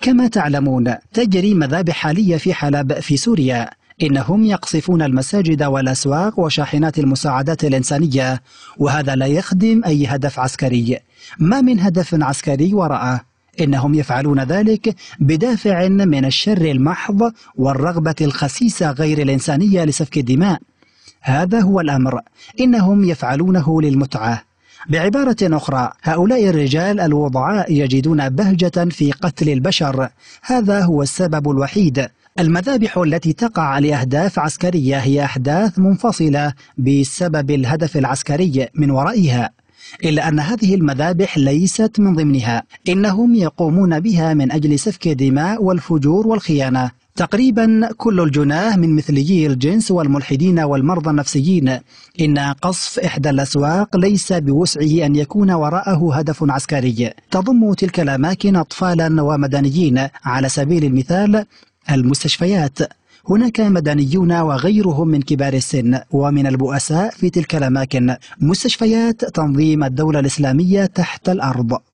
كما تعلمون تجري مذابح حالية في حلب في سوريا إنهم يقصفون المساجد والأسواق وشاحنات المساعدات الإنسانية وهذا لا يخدم أي هدف عسكري ما من هدف عسكري وراءه إنهم يفعلون ذلك بدافع من الشر المحض والرغبة الخسيسة غير الإنسانية لسفك الدماء هذا هو الأمر إنهم يفعلونه للمتعة بعبارة أخرى هؤلاء الرجال الوضعاء يجدون بهجة في قتل البشر هذا هو السبب الوحيد المذابح التي تقع لأهداف عسكرية هي أحداث منفصلة بسبب الهدف العسكري من ورائها إلا أن هذه المذابح ليست من ضمنها إنهم يقومون بها من أجل سفك الدماء والفجور والخيانة تقريبا كل الجناه من مثليي الجنس والملحدين والمرضى النفسيين إن قصف إحدى الأسواق ليس بوسعه أن يكون وراءه هدف عسكري تضم تلك الأماكن أطفالا ومدنيين على سبيل المثال المستشفيات هناك مدنيون وغيرهم من كبار السن ومن البؤساء في تلك الأماكن مستشفيات تنظيم الدولة الإسلامية تحت الأرض